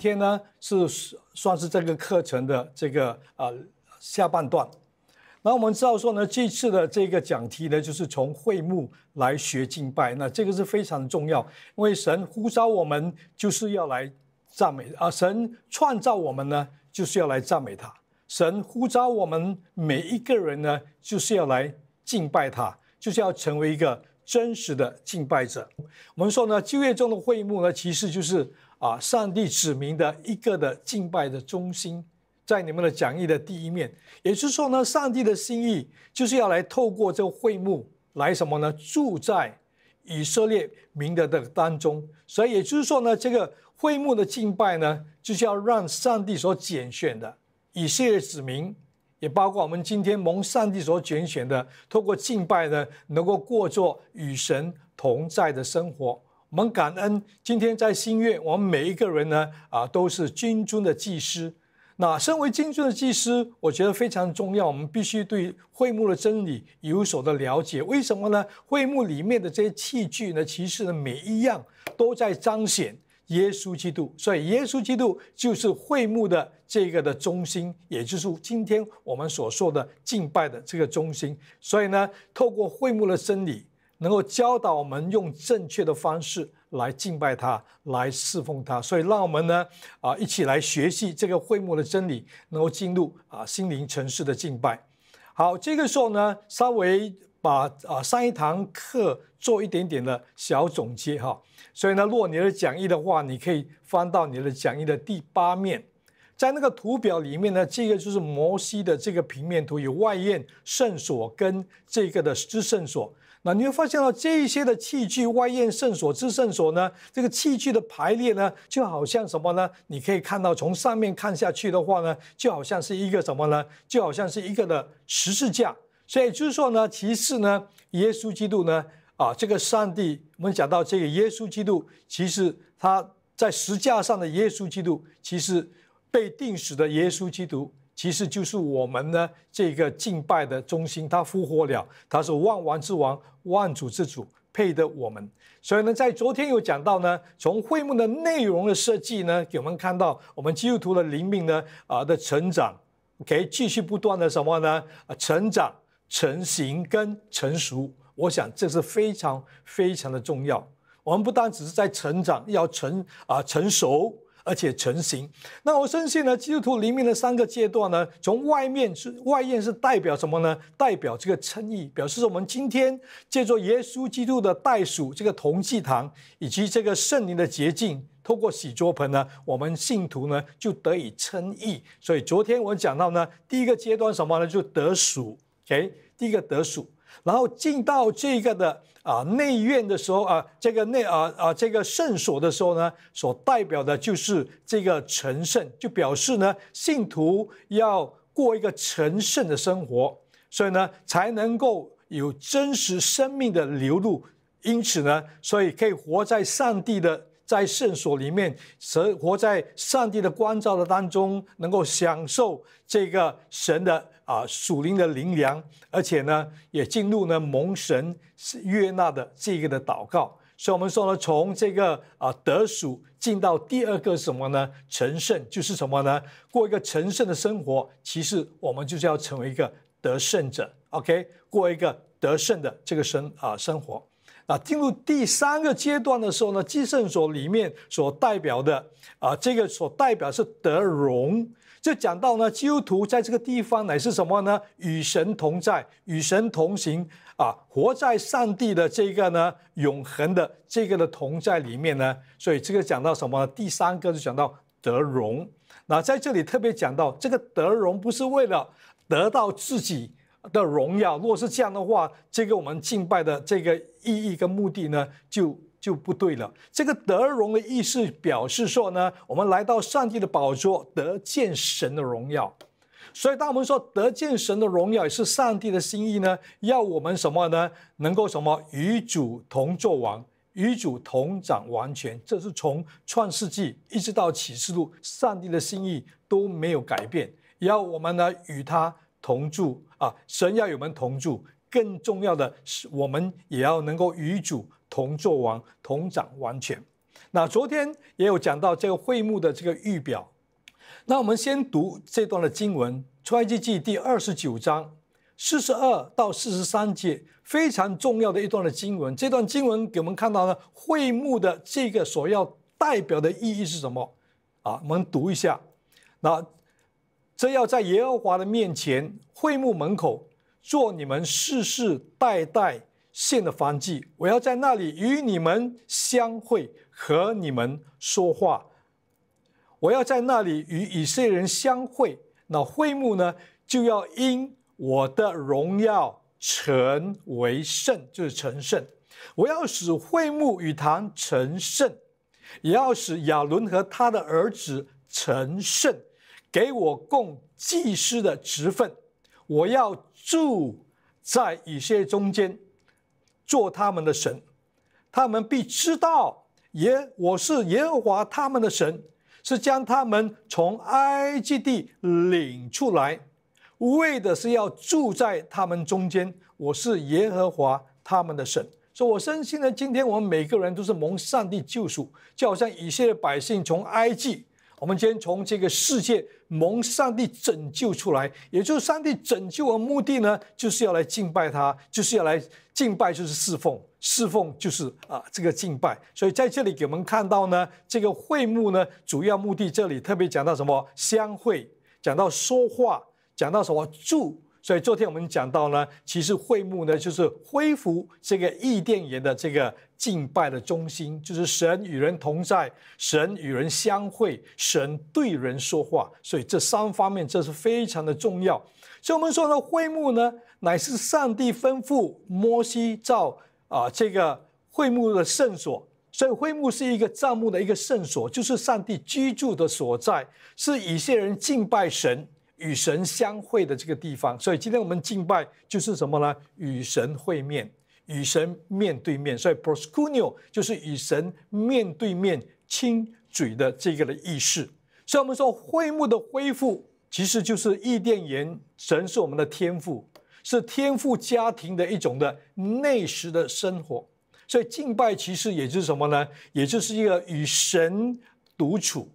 天呢是算是这个课程的这个呃下半段，那我们知道说呢，这次的这个讲题呢就是从会幕来学敬拜，那这个是非常重要，因为神呼召我们就是要来赞美啊，神创造我们呢就是要来赞美他，神呼召我们每一个人呢就是要来敬拜他，就是要成为一个真实的敬拜者。我们说呢，就业中的会幕呢其实就是。啊，上帝指明的一个的敬拜的中心，在你们的讲义的第一面，也就是说呢，上帝的心意就是要来透过这个会幕来什么呢？住在以色列民的当中。所以也就是说呢，这个会幕的敬拜呢，就是要让上帝所拣选的以色列子民，也包括我们今天蒙上帝所拣选的，透过敬拜呢，能够过作与神同在的生活。我们感恩今天在新月，我们每一个人呢啊都是军中的祭司。那身为军中的祭司，我觉得非常重要，我们必须对会幕的真理有所的了解。为什么呢？会幕里面的这些器具呢，其实呢每一样都在彰显耶稣基督。所以耶稣基督就是会幕的这个的中心，也就是今天我们所说的敬拜的这个中心。所以呢，透过会幕的真理。能够教导我们用正确的方式来敬拜他，来侍奉他，所以让我们呢啊一起来学习这个会幕的真理，能够进入啊心灵城市的敬拜。好，这个时候呢，稍微把啊上一堂课做一点点的小总结哈。所以呢，如果你的讲义的话，你可以翻到你的讲义的第八面，在那个图表里面呢，这个就是摩西的这个平面图，有外院、圣所跟这个的至圣所。那你会发现了这些的器具外焰圣所之圣所呢？这个器具的排列呢，就好像什么呢？你可以看到从上面看下去的话呢，就好像是一个什么呢？就好像是一个的十字架。所以就是说呢，其实呢，耶稣基督呢，啊，这个上帝，我们讲到这个耶稣基督，其实他在十字架上的耶稣基督，其实被钉死的耶稣基督。其实就是我们呢这个敬拜的中心，他复活了，他是万王之王，万主之主，配得我们。所以呢，在昨天有讲到呢，从会幕的内容的设计呢，我们看到我们基督徒的灵命呢啊的成长，OK，继续不断的什么呢？啊，成长、成型跟成熟，我想这是非常非常的重要。我们不单只是在成长，要成啊成熟。而且成型。那我深信呢，基督徒里面的三个阶段呢，从外面是外焰是代表什么呢？代表这个称义，表示说我们今天借助耶稣基督的代鼠，这个同济堂以及这个圣灵的洁净，透过洗桌盆呢，我们信徒呢就得以称义。所以昨天我讲到呢，第一个阶段什么呢？就得赎，OK，第一个得属，然后进到这个的。啊，内院的时候啊，这个内啊啊，这个圣所的时候呢，所代表的就是这个神圣，就表示呢，信徒要过一个神圣的生活，所以呢，才能够有真实生命的流露，因此呢，所以可以活在上帝的。在圣所里面，神活在上帝的光照的当中，能够享受这个神的啊属灵的灵粮，而且呢，也进入呢蒙神悦纳的这个的祷告。所以，我们说呢，从这个啊得属进到第二个什么呢？成圣就是什么呢？过一个成圣的生活。其实，我们就是要成为一个得胜者。OK，过一个得胜的这个生啊生活。啊，进入第三个阶段的时候呢，寄圣所里面所代表的啊，这个所代表是德荣，就讲到呢，基督徒在这个地方乃是什么呢？与神同在，与神同行啊，活在上帝的这个呢永恒的这个的同在里面呢。所以这个讲到什么？第三个就讲到德荣。那在这里特别讲到这个德荣，不是为了得到自己。的荣耀，如果是这样的话，这个我们敬拜的这个意义跟目的呢，就就不对了。这个得荣的意思表示说呢，我们来到上帝的宝座，得见神的荣耀。所以，当我们说得见神的荣耀也是上帝的心意呢，要我们什么呢？能够什么与主同作王，与主同掌王权。这是从创世纪一直到启示录，上帝的心意都没有改变，要我们呢与他同住。啊，神要与我们同住，更重要的是，我们也要能够与主同作王，同掌完全。那昨天也有讲到这个会幕的这个预表，那我们先读这段的经文，出埃及记第二十九章四十二到四十三节，非常重要的一段的经文。这段经文给我们看到呢，会幕的这个所要代表的意义是什么？啊，我们读一下，那。这要在耶和华的面前会幕门口做你们世世代代献的燔祭。我要在那里与你们相会，和你们说话。我要在那里与以色列人相会。那会幕呢，就要因我的荣耀成为圣，就是成圣。我要使会幕与堂成圣，也要使亚伦和他的儿子成圣。给我供祭司的职份，我要住在以色列中间，做他们的神，他们必知道耶我是耶和华他们的神，是将他们从埃及地领出来，为的是要住在他们中间，我是耶和华他们的神。所以我深信呢，今天我们每个人都是蒙上帝救赎，就好像以色列百姓从埃及，我们今天从这个世界。蒙上帝拯救出来，也就是上帝拯救的目的呢，就是要来敬拜他，就是要来敬拜，就是侍奉，侍奉就是啊，这个敬拜。所以在这里给我们看到呢，这个会幕呢，主要目的这里特别讲到什么？相会，讲到说话，讲到什么？祝。所以昨天我们讲到呢，其实会幕呢就是恢复这个伊甸园的这个敬拜的中心，就是神与人同在，神与人相会，神对人说话。所以这三方面这是非常的重要。所以我们说呢，会幕呢乃是上帝吩咐摩西造啊这个会幕的圣所。所以会幕是一个帐幕的一个圣所，就是上帝居住的所在，是以些人敬拜神。与神相会的这个地方，所以今天我们敬拜就是什么呢？与神会面，与神面对面。所以 p r o s c u n i o 就是与神面对面亲嘴的这个的意识。所以我们说会幕的恢复其实就是伊甸言，神是我们的天赋，是天赋家庭的一种的内实的生活。所以敬拜其实也就是什么呢？也就是一个与神独处。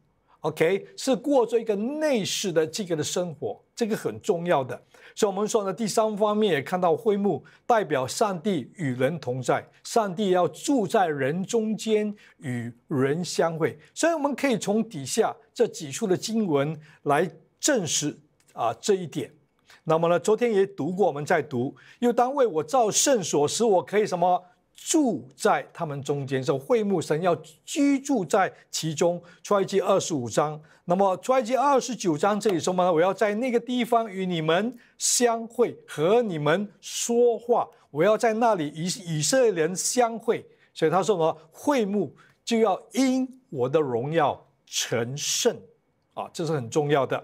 OK，是过这一个内饰的这个的生活，这个很重要的。所以，我们说呢，第三方面也看到灰幕代表上帝与人同在，上帝要住在人中间与人相会。所以，我们可以从底下这几处的经文来证实啊这一点。那么呢，昨天也读过，我们在读又当为我造圣所，使我可以什么？住在他们中间，说会幕神要居住在其中。出埃及二十五章，那么出埃及二十九章这里说嘛，我要在那个地方与你们相会，和你们说话，我要在那里与以色列人相会。所以他说什么？会幕就要因我的荣耀成圣，啊，这是很重要的。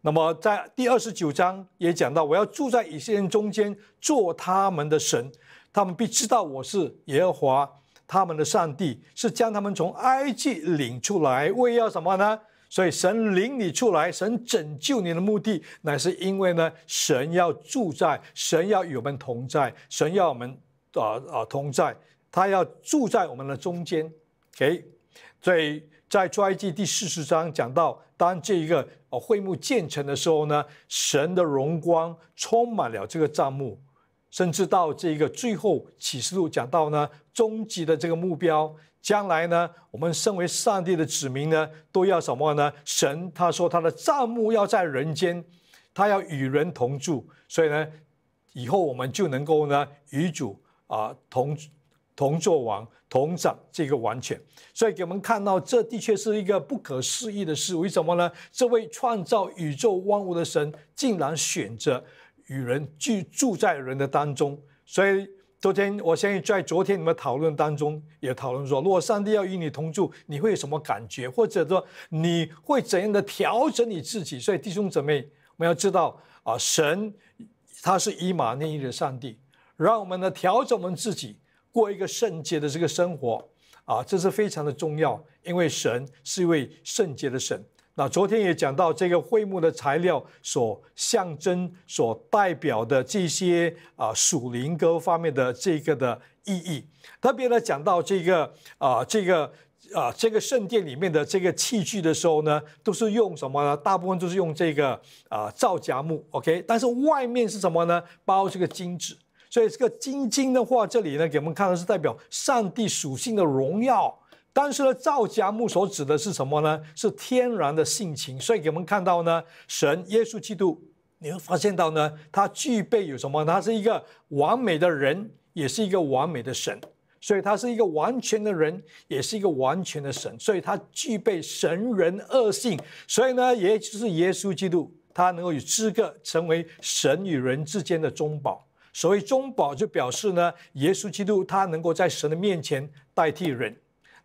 那么在第二十九章也讲到，我要住在以色列人中间，做他们的神。他们必知道我是耶和华他们的上帝，是将他们从埃及领出来，为要什么呢？所以神领你出来，神拯救你的目的乃是因为呢，神要住在，神要与我们同在，神要我们啊啊同在，他要住在我们的中间，给。所以在出埃及第四十章讲到，当这一个会幕建成的时候呢，神的荣光充满了这个帐幕。甚至到这个最后启示录讲到呢，终极的这个目标，将来呢，我们身为上帝的子民呢，都要什么呢？神他说他的账目要在人间，他要与人同住，所以呢，以后我们就能够呢与主啊同同作王，同掌这个王权。所以给我们看到，这的确是一个不可思议的事。为什么呢？这位创造宇宙万物的神，竟然选择。与人聚住在人的当中，所以昨天我相信在昨天你们讨论当中也讨论说，如果上帝要与你同住，你会有什么感觉，或者说你会怎样的调整你自己？所以弟兄姊妹，我们要知道啊，神他是以马内利的上帝，让我们呢调整我们自己，过一个圣洁的这个生活啊，这是非常的重要，因为神是一位圣洁的神。那昨天也讲到这个桧木的材料所象征、所代表的这些啊属灵各方面的这个的意义，特别呢讲到这个啊这个啊这个圣殿里面的这个器具的时候呢，都是用什么呢？大部分都是用这个啊皂荚木，OK。但是外面是什么呢？包这个金子，所以这个金金的话，这里呢给我们看的是代表上帝属性的荣耀。但是呢，皂家木所指的是什么呢？是天然的性情。所以，给我们看到呢，神耶稣基督，你会发现到呢，他具备有什么？他是一个完美的人，也是一个完美的神。所以，他是一个完全的人，也是一个完全的神。所以，他具备神人二性。所以呢，也就是耶稣基督，他能够有资格成为神与人之间的中保。所谓中保，就表示呢，耶稣基督他能够在神的面前代替人。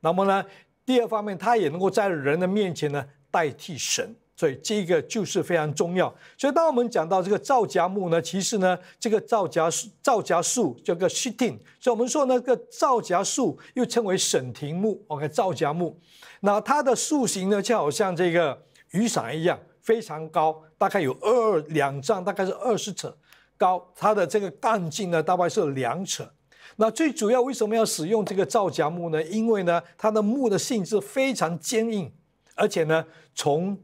那么呢，第二方面，它也能够在人的面前呢代替神，所以这个就是非常重要。所以当我们讲到这个皂荚木呢，其实呢，这个皂荚皂荚树叫做 s i t t i n g 所以我们说那个皂荚树又称为沈亭木，OK，皂荚木。那它的树形呢，就好像这个雨伞一样，非常高，大概有二两丈，大概是二十尺高，它的这个干径呢，大概是两尺。那最主要为什么要使用这个皂荚木呢？因为呢，它的木的性质非常坚硬，而且呢，虫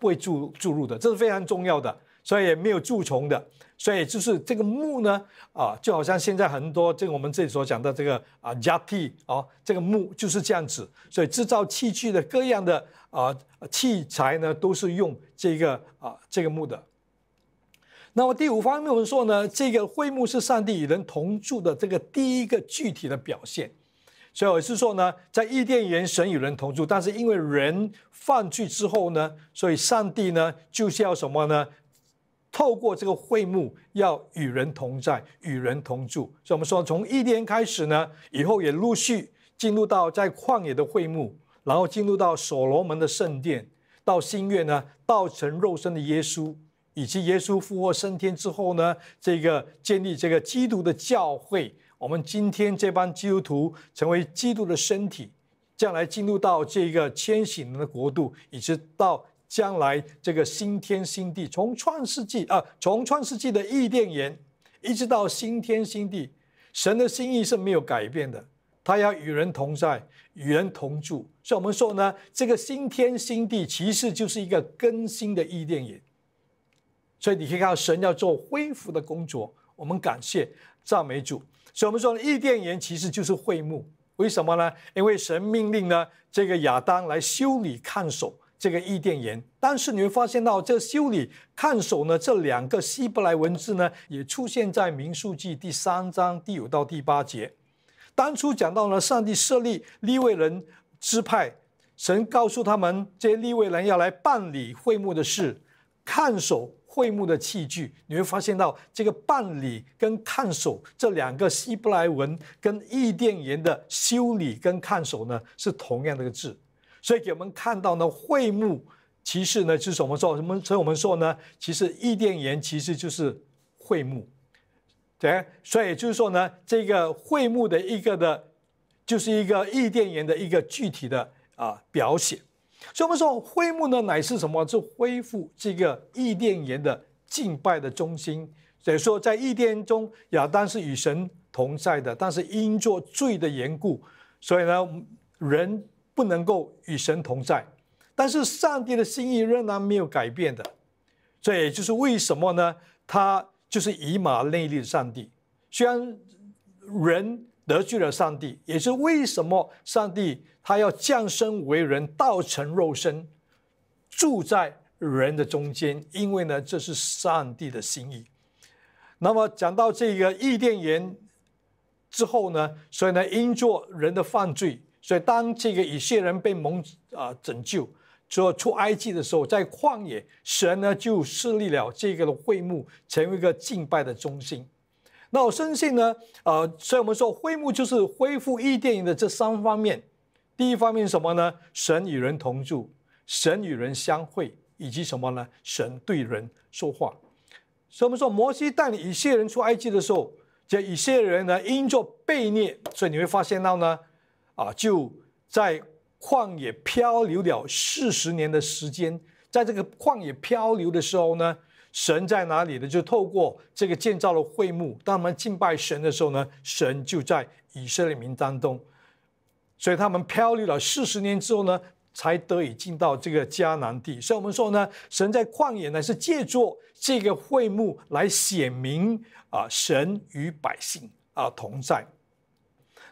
会注注入的，这是非常重要的，所以没有蛀虫的，所以就是这个木呢，啊，就好像现在很多这个我们这里所讲的这个啊夹替啊，这个木就是这样子，所以制造器具的各样的啊器材呢，都是用这个啊这个木的。那么第五方面，我们说呢，这个会幕是上帝与人同住的这个第一个具体的表现。所以我是说呢，在伊甸园神与人同住，但是因为人犯罪之后呢，所以上帝呢就是要什么呢？透过这个会幕要与人同在，与人同住。所以我们说从伊甸开始呢，以后也陆续进入到在旷野的会幕，然后进入到所罗门的圣殿，到新月呢，道成肉身的耶稣。以及耶稣复活升天之后呢，这个建立这个基督的教会，我们今天这帮基督徒成为基督的身体，将来进入到这个千禧年的国度，一直到将来这个新天新地，从创世纪啊，从创世纪的伊甸园，一直到新天新地，神的心意是没有改变的，他要与人同在，与人同住，所以我们说呢，这个新天新地其实就是一个更新的伊甸园。所以你可以看到，神要做恢复的工作，我们感谢、赞美主。所以，我们说伊甸园其实就是会幕。为什么呢？因为神命令呢，这个亚当来修理看守这个伊甸园。但是你会发现到，这修理看守呢，这两个希伯来文字呢，也出现在民数记第三章第五到第八节。当初讲到呢，上帝设立立位人支派，神告诉他们，这些立位人要来办理会幕的事，看守。会幕的器具，你会发现到这个办理跟看守这两个希伯来文跟伊甸园的修理跟看守呢是同样的一个字，所以给我们看到呢会幕其实呢是什么说我什么？所以我们说呢，其实伊甸园其实就是会幕，对。所以就是说呢，这个会幕的一个的，就是一个伊甸园的一个具体的啊表写。所以我们说，灰复呢乃是什么？是恢复这个伊甸园的敬拜的中心。所以说，在伊甸中，亚当是与神同在的，但是因作罪的缘故，所以呢，人不能够与神同在。但是上帝的心意仍然没有改变的。这也就是为什么呢？他就是以马内利的上帝。虽然人得罪了上帝，也是为什么上帝。他要降生为人，道成肉身，住在人的中间，因为呢，这是上帝的心意。那么讲到这个伊甸园之后呢，所以呢，因作人的犯罪，所以当这个以色列人被蒙啊拯救，说出埃及的时候，在旷野，神呢就设立了这个的会幕，成为一个敬拜的中心。那我深信呢，呃，所以我们说会幕就是恢复伊甸园的这三方面。第一方面是什么呢？神与人同住，神与人相会，以及什么呢？神对人说话。所以我们说，摩西带领以色列人出埃及的时候，这以色列人呢因作悖逆，所以你会发现到呢，啊，就在旷野漂流了四十年的时间。在这个旷野漂流的时候呢，神在哪里呢？就透过这个建造了会幕。当我们敬拜神的时候呢，神就在以色列民当中。所以他们漂流了四十年之后呢，才得以进到这个迦南地。所以，我们说呢，神在旷野呢是借助这个会幕来显明啊，神与百姓啊同在。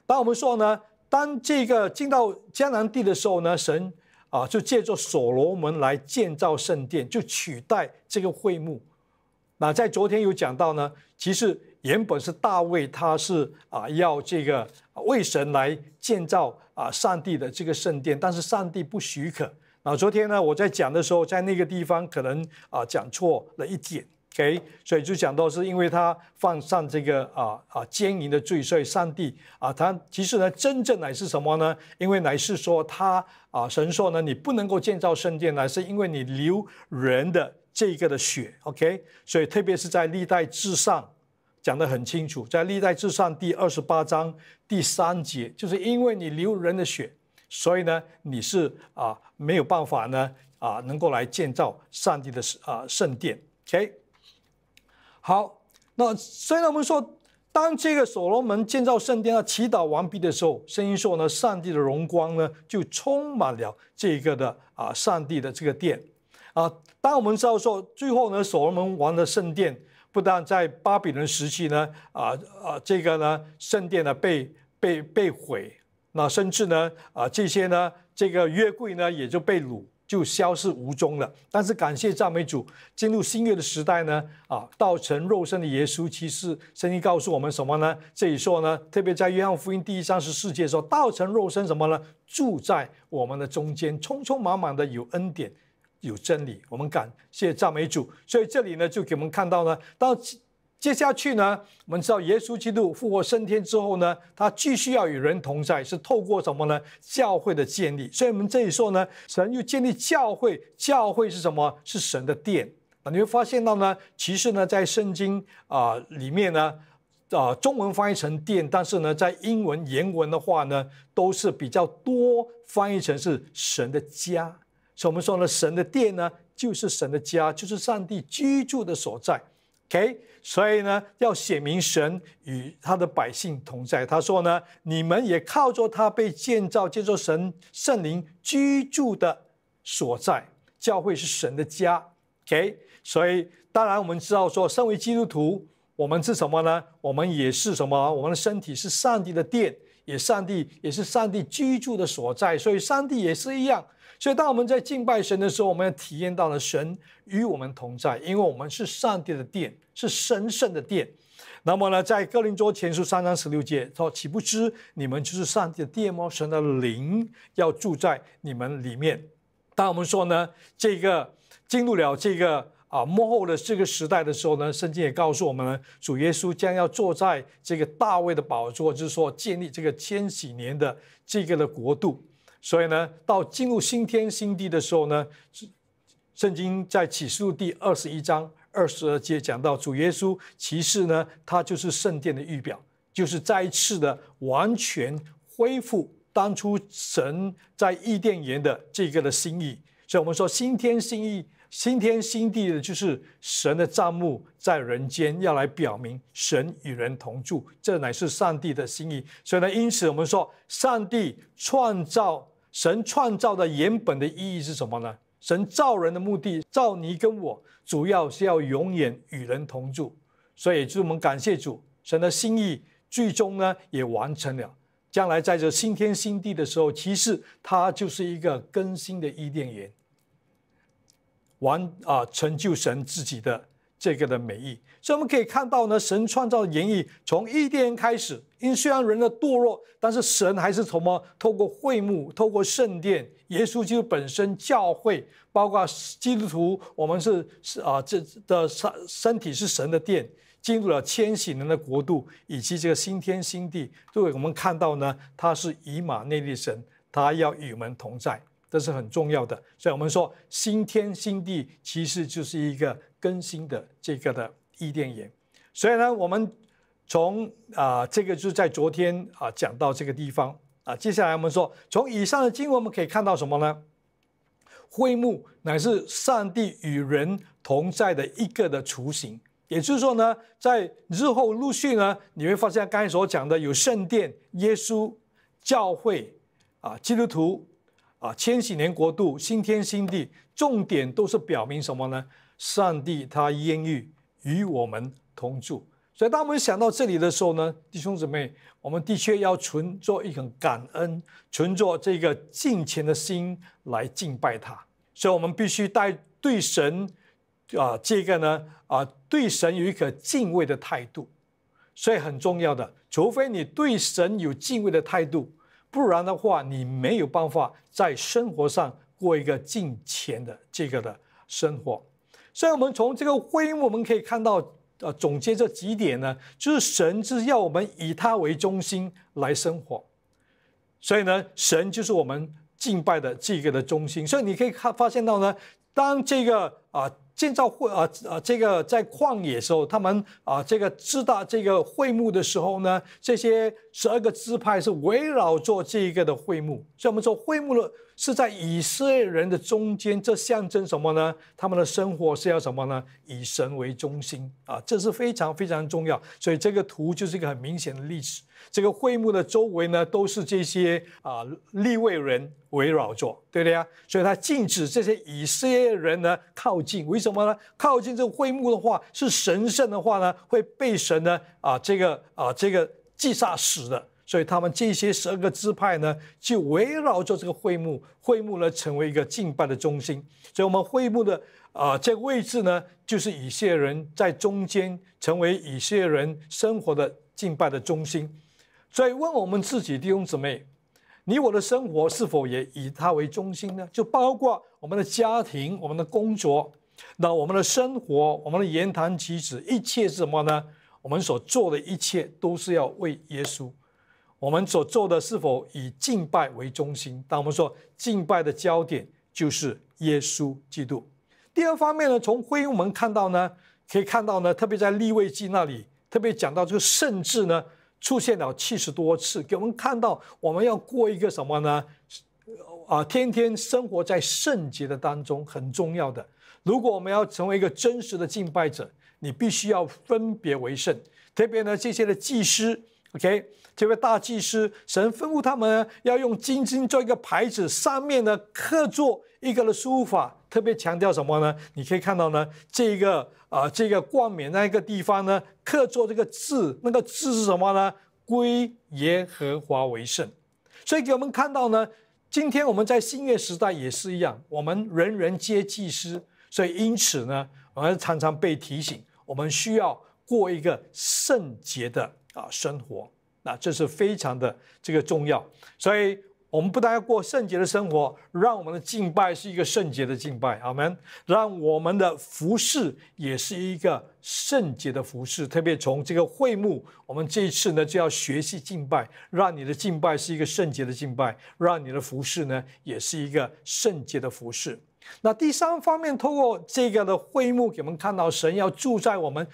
当我们说呢，当这个进到迦南地的时候呢，神啊就借着所罗门来建造圣殿，就取代这个会幕。那在昨天有讲到呢，其实。原本是大卫，他是啊要这个为神来建造啊上帝的这个圣殿，但是上帝不许可。那昨天呢，我在讲的时候，在那个地方可能啊讲错了一点，OK，所以就讲到是因为他犯上这个啊啊奸淫的罪，所以上帝啊他其实呢真正乃是什么呢？因为乃是说他啊神说呢你不能够建造圣殿，乃是因为你流人的这个的血，OK，所以特别是在历代至上。讲得很清楚，在历代至上第二十八章第三节，就是因为你流人的血，所以呢，你是啊没有办法呢啊，能够来建造上帝的啊圣殿。OK，好，那虽然我们说，当这个所罗门建造圣殿啊，祈祷完毕的时候，声音说呢，上帝的荣光呢就充满了这个的啊，上帝的这个殿啊。当我们知道说，最后呢，所罗门王的圣殿。不但在巴比伦时期呢，啊啊，这个呢，圣殿呢被被被毁，那甚至呢，啊，这些呢，这个约柜呢也就被掳，就消失无踪了。但是感谢赞美主，进入新月的时代呢，啊，道成肉身的耶稣其实圣经告诉我们什么呢？这里说呢，特别在约翰福音第一章是世界说，道成肉身什么呢？住在我们的中间，匆匆忙忙的有恩典。有真理，我们感谢赞美主。所以这里呢，就给我们看到呢。到接下去呢，我们知道耶稣基督复活升天之后呢，他继续要与人同在，是透过什么呢？教会的建立。所以我们这里说呢，神又建立教会。教会是什么？是神的殿。你会发现到呢，其实呢，在圣经啊里面呢，啊，中文翻译成殿，但是呢，在英文原文的话呢，都是比较多翻译成是神的家。所以我们说呢，神的殿呢，就是神的家，就是上帝居住的所在。OK，所以呢，要显明神与他的百姓同在。他说呢，你们也靠着他被建造这座神圣灵居住的所在，教会是神的家。OK，所以当然我们知道说，身为基督徒，我们是什么呢？我们也是什么？我们的身体是上帝的殿。也，上帝也是上帝居住的所在，所以上帝也是一样。所以，当我们在敬拜神的时候，我们要体验到了神与我们同在，因为我们是上帝的殿，是神圣的殿。那么呢，在哥林多前书三章十六节说：“岂不知你们就是上帝的殿么？神的灵要住在你们里面。”当我们说呢，这个进入了这个。啊，幕后的这个时代的时候呢，圣经也告诉我们，主耶稣将要坐在这个大卫的宝座，就是说建立这个千禧年的这个的国度。所以呢，到进入新天新地的时候呢，圣经在启示录第二十一章二十二节讲到，主耶稣其实呢，他就是圣殿的预表，就是再一次的完全恢复当初神在伊甸园的这个的心意。所以，我们说新天新意新天新地的就是神的账目在人间要来表明神与人同住，这乃是上帝的心意。所以呢，因此我们说，上帝创造神创造的原本的意义是什么呢？神造人的目的，造你跟我，主要是要永远与人同住。所以，是我们感谢主，神的心意最终呢也完成了。将来在这新天新地的时候，其实它就是一个更新的伊甸园。完啊，成就神自己的这个的美意，所以我们可以看到呢，神创造的原意从伊甸开始。因虽然人的堕落，但是神还是从么？透过会幕，透过圣殿，耶稣基督本身，教会，包括基督徒，我们是是啊，这的身身体是神的殿，进入了千禧年的国度，以及这个新天新地。为我们看到呢，他是以马内利神，他要与我们同在。这是很重要的，所以我们说新天新地其实就是一个更新的这个的伊甸园。所以呢，我们从啊这个就在昨天啊讲到这个地方啊，接下来我们说从以上的经文我们可以看到什么呢？灰幕乃是上帝与人同在的一个的雏形，也就是说呢，在日后陆续呢，你会发现刚才所讲的有圣殿、耶稣、教会啊、基督徒。啊，千禧年国度，新天新地，重点都是表明什么呢？上帝他愿意与我们同住。所以当我们想到这里的时候呢，弟兄姊妹，我们的确要存作一种感恩、存作这个敬虔的心来敬拜他。所以我们必须带对神，啊，这个呢，啊，对神有一颗敬畏的态度。所以很重要的，除非你对神有敬畏的态度。不然的话，你没有办法在生活上过一个敬钱的这个的生活。所以，我们从这个会幕，我们可以看到，呃，总结这几点呢，就是神是要我们以他为中心来生活。所以呢，神就是我们敬拜的这个的中心。所以你可以看发现到呢，当这个啊建造会啊啊这个在旷野的时候，他们啊这个知道这个会幕的时候呢，这些。十二个支派是围绕着这一个的会幕，所以我们说会幕呢是在以色列人的中间，这象征什么呢？他们的生活是要什么呢？以神为中心啊，这是非常非常重要。所以这个图就是一个很明显的历史。这个会幕的周围呢，都是这些啊立位人围绕着，对不对呀？所以他禁止这些以色列人呢靠近，为什么呢？靠近这个会幕的话，是神圣的话呢，会被神呢啊这个啊这个。祭煞死的，所以他们这些十二个支派呢，就围绕着这个会幕，会幕呢成为一个敬拜的中心。所以我们会幕的啊这个位置呢，就是以色列人在中间，成为以色列人生活的敬拜的中心。所以问我们自己弟兄姊妹，你我的生活是否也以他为中心呢？就包括我们的家庭、我们的工作、那我们的生活、我们的言谈举止，一切是什么呢？我们所做的一切都是要为耶稣。我们所做的是否以敬拜为中心？但我们说，敬拜的焦点就是耶稣基督。第二方面呢，从会我们看到呢，可以看到呢，特别在立位记那里，特别讲到这个圣字呢，出现了七十多次，给我们看到我们要过一个什么呢？啊，天天生活在圣洁的当中，很重要的。如果我们要成为一个真实的敬拜者。你必须要分别为圣，特别呢这些的祭司，OK，这位大祭司，神吩咐他们要用金金做一个牌子，上面呢刻作一个的书法，特别强调什么呢？你可以看到呢，这个啊这个冠冕那一个地方呢刻作这个字，那个字是什么呢？归耶和华为圣。所以给我们看到呢，今天我们在新月时代也是一样，我们人人皆祭司，所以因此呢，我们常常被提醒。我们需要过一个圣洁的啊生活，那这是非常的这个重要。所以，我们不但要过圣洁的生活，让我们的敬拜是一个圣洁的敬拜，阿门。让我们的服饰也是一个圣洁的服饰。特别从这个会幕，我们这一次呢就要学习敬拜，让你的敬拜是一个圣洁的敬拜，让你的服饰呢也是一个圣洁的服饰。那第三方面，透过这个的会幕，给我们看到神要住在我们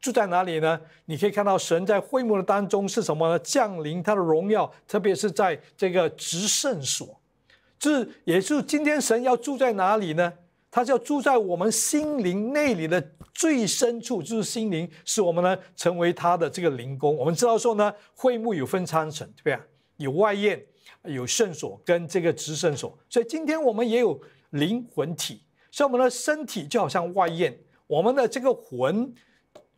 住在哪里呢？你可以看到神在会幕的当中是什么呢？降临他的荣耀，特别是在这个职圣所，这也是今天神要住在哪里呢？他就要住在我们心灵内里的最深处，就是心灵，使我们呢成为他的这个灵宫。我们知道说呢，会幕有分参层，对不对？有外院，有圣所跟这个职圣所，所以今天我们也有。灵魂体，所以我们的身体就好像外焰，我们的这个魂，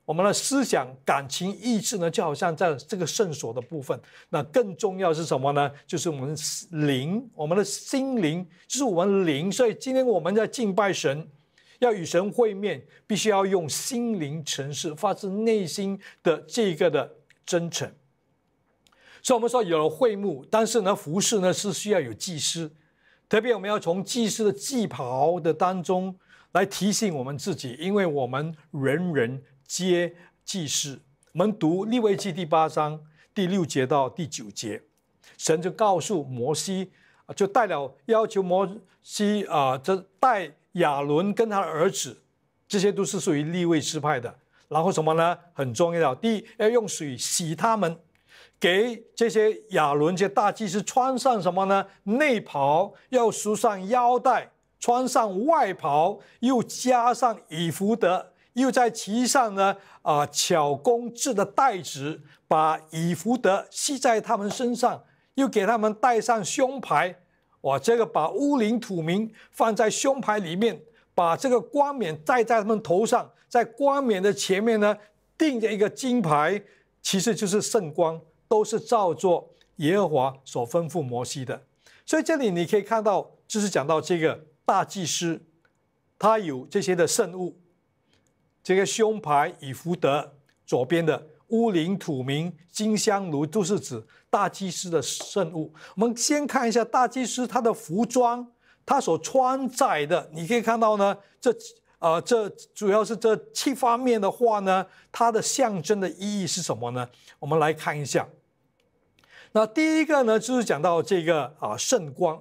我们的思想、感情、意志呢，就好像在这个圣所的部分。那更重要是什么呢？就是我们灵，我们的心灵，就是我们灵。所以今天我们在敬拜神，要与神会面，必须要用心灵诚实，发自内心的这个的真诚。所以我们说，有了会幕，但是呢，服饰呢，是需要有祭司。特别我们要从祭司的祭袍的当中来提醒我们自己，因为我们人人皆祭司。我们读利未记第八章第六节到第九节，神就告诉摩西，就代表要求摩西啊，这带亚伦跟他儿子，这些都是属于利未支派的。然后什么呢？很重要的，第一要用水洗他们。给这些亚伦这些大祭司穿上什么呢？内袍要束上腰带，穿上外袍，又加上以福德，又在其上呢啊巧工制的带子，把以福德系在他们身上，又给他们戴上胸牌。哇，这个把乌灵土名放在胸牌里面，把这个冠冕戴在他们头上，在冠冕的前面呢钉着一个金牌，其实就是圣光。都是照做耶和华所吩咐摩西的，所以这里你可以看到，就是讲到这个大祭司，他有这些的圣物，这个胸牌与福德，左边的乌林土明金香炉，都是指大祭司的圣物。我们先看一下大祭司他的服装，他所穿戴的，你可以看到呢，这呃这主要是这七方面的话呢，它的象征的意义是什么呢？我们来看一下。那第一个呢，就是讲到这个啊圣光，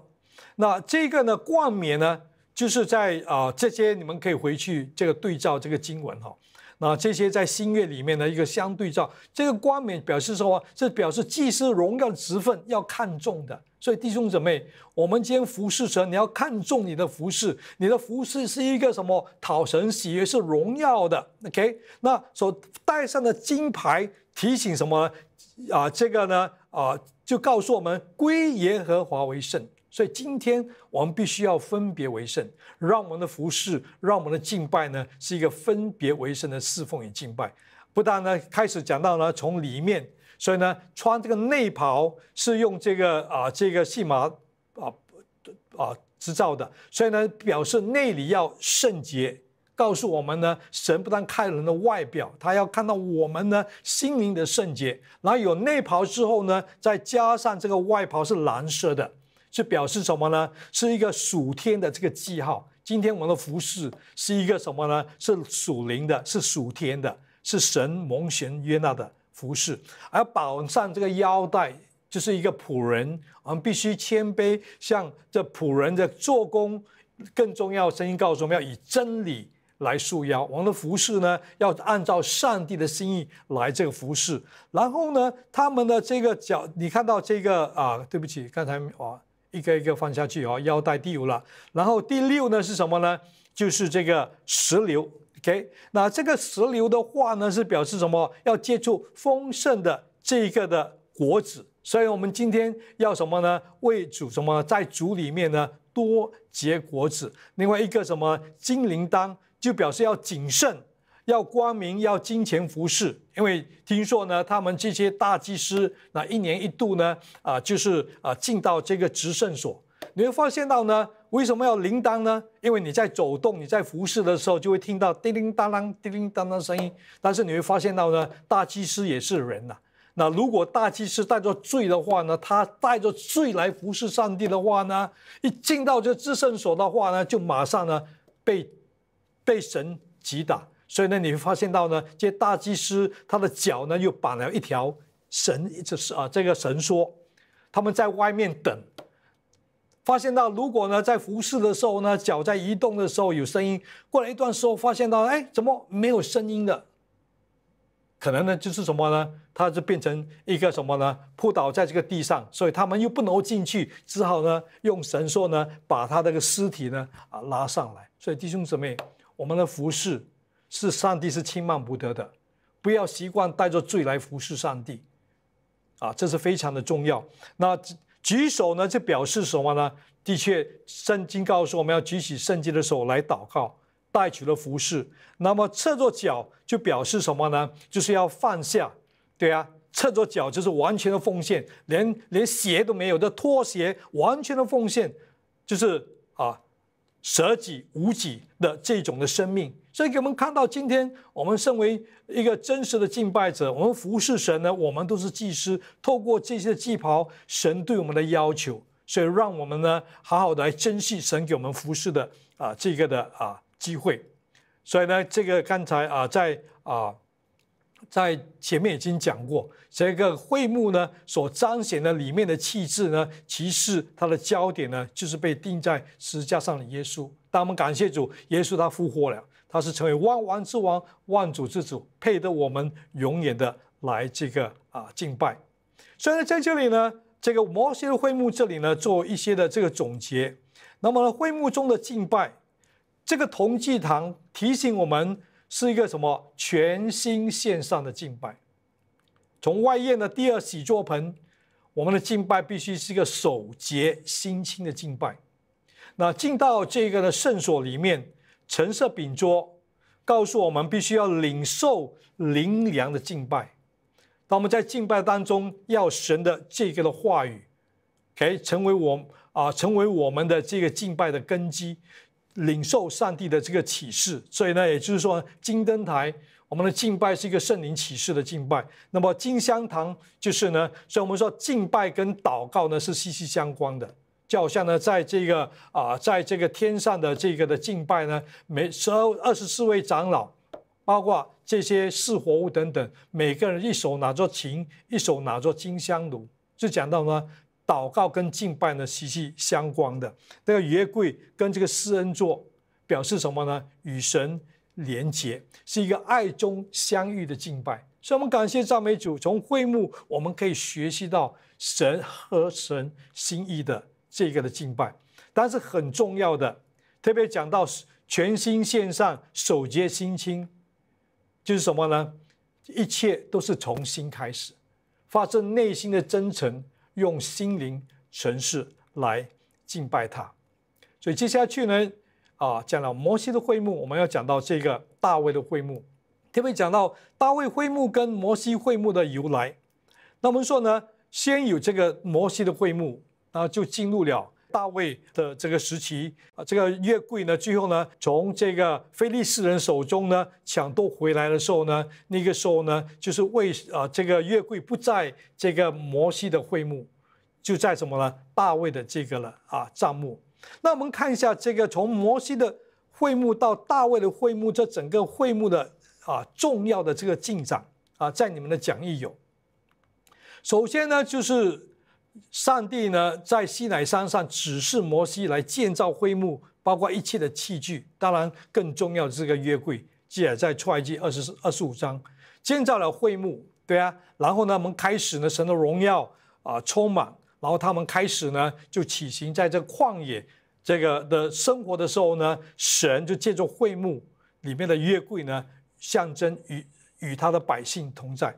那这个呢冠冕呢，就是在啊这些你们可以回去这个对照这个经文哈，那这些在新月里面的一个相对照，这个冠冕表示什么？这表示既是荣耀职分要看重的，所以弟兄姊妹，我们今天服侍神，你要看重你的服侍，你的服侍是一个什么讨神喜悦是荣耀的。OK，那所戴上的金牌提醒什么？啊，这个呢，啊，就告诉我们归耶和华为圣，所以今天我们必须要分别为圣，让我们的服饰，让我们的敬拜呢，是一个分别为圣的侍奉与敬拜。不但呢，开始讲到呢，从里面，所以呢，穿这个内袍是用这个啊，这个细麻啊啊织造的，所以呢，表示内里要圣洁。告诉我们呢，神不但看人的外表，他要看到我们呢心灵的圣洁。然后有内袍之后呢，再加上这个外袍是蓝色的，是表示什么呢？是一个属天的这个记号。今天我们的服饰是一个什么呢？是属灵的，是属天的，是神蒙神约纳的服饰。而绑上这个腰带，就是一个仆人。我们必须谦卑，像这仆人的做工。更重要的声音告诉我们要以真理。来束腰，我们的服饰呢要按照上帝的心意来这个服饰。然后呢，他们的这个脚，你看到这个啊，对不起，刚才啊，一个一个放下去啊，腰带第五了。然后第六呢是什么呢？就是这个石榴。OK，那这个石榴的话呢，是表示什么？要接触丰盛的这个的果子。所以我们今天要什么呢？为主什么在主里面呢多结果子。另外一个什么金铃铛。就表示要谨慎，要光明，要金钱服侍。因为听说呢，他们这些大祭司，那一年一度呢，啊，就是啊进到这个职圣所，你会发现到呢，为什么要铃铛呢？因为你在走动，你在服侍的时候，就会听到叮叮当当、叮叮当当声音。但是你会发现到呢，大祭司也是人呐。那如果大祭司带着罪的话呢，他带着罪来服侍上帝的话呢，一进到这职圣所的话呢，就马上呢被。被神击打，所以呢，你会发现到呢，这大祭司他的脚呢又绑了一条绳，这是啊，这个绳索，他们在外面等，发现到如果呢在服侍的时候呢，脚在移动的时候有声音，过了一段时候发现到，哎，怎么没有声音的？可能呢就是什么呢？他就变成一个什么呢？扑倒在这个地上，所以他们又不能进去，只好呢用绳索呢把他这个尸体呢啊拉上来，所以弟兄姊妹。我们的服侍是上帝是轻慢不得的，不要习惯带着罪来服侍上帝，啊，这是非常的重要。那举手呢，就表示什么呢？的确，圣经告诉我们要举起圣经的手来祷告，带取了服侍。那么侧着脚就表示什么呢？就是要放下，对啊，侧着脚就是完全的奉献，连连鞋都没有的拖鞋，完全的奉献，就是啊。舍己无己的这种的生命，所以给我们看到，今天我们身为一个真实的敬拜者，我们服侍神呢，我们都是祭司，透过这些祭袍，神对我们的要求，所以让我们呢，好好的来珍惜神给我们服侍的啊这个的啊机会，所以呢，这个刚才啊，在啊。在前面已经讲过，这个会幕呢，所彰显的里面的气质呢，其实它的焦点呢，就是被钉在十字架上的耶稣。当我们感谢主，耶稣他复活了，他是成为万王之王、万主之主，配得我们永远的来这个啊敬拜。所以呢，在这里呢，这个摩西的会幕这里呢，做一些的这个总结。那么会幕中的敬拜，这个同祭堂提醒我们。是一个什么全新线上的敬拜，从外宴的第二喜桌盆，我们的敬拜必须是一个守节心清的敬拜。那进到这个的圣所里面，橙色饼桌告诉我们必须要领受灵粮的敬拜。那我们在敬拜当中要神的这个的话语，OK，成为我啊，成为我们的这个敬拜的根基。领受上帝的这个启示，所以呢，也就是说，金灯台我们的敬拜是一个圣灵启示的敬拜。那么金香堂就是呢，所以我们说敬拜跟祷告呢是息息相关的，就好像呢在这个啊在这个天上的这个的敬拜呢，每十二二十四位长老，包括这些四活物等等，每个人一手拿着琴，一手拿着金香炉，就讲到呢，祷告跟敬拜呢息息相关的。那个约柜跟这个施恩座表示什么呢？与神连结，是一个爱中相遇的敬拜。所以，我们感谢赞美主。从会幕，我们可以学习到神和神心意的这个的敬拜。但是很重要的，特别讲到全心献上、守接心清，就是什么呢？一切都是从心开始，发自内心的真诚。用心灵诚实来敬拜他，所以接下去呢，啊，讲到摩西的会幕，我们要讲到这个大卫的会幕，特别讲到大卫会幕跟摩西会幕的由来。那我们说呢，先有这个摩西的会幕，后就进入了。大卫的这个时期啊，这个月桂呢，最后呢，从这个菲利士人手中呢抢夺回来的时候呢，那个时候呢，就是为啊，这个月桂不在这个摩西的会幕，就在什么呢？大卫的这个了啊帐幕。那我们看一下这个从摩西的会幕到大卫的会幕，这整个会幕的啊重要的这个进展啊，在你们的讲义有。首先呢，就是。上帝呢，在西乃山上指示摩西来建造会幕，包括一切的器具。当然，更重要是这个约柜，载在创世纪二十二十五章建造了会幕。对啊，然后呢，我们开始呢，神的荣耀啊充满。然后他们开始呢，就起行在这旷野这个的生活的时候呢，神就借着会幕里面的约柜呢，象征与与他的百姓同在。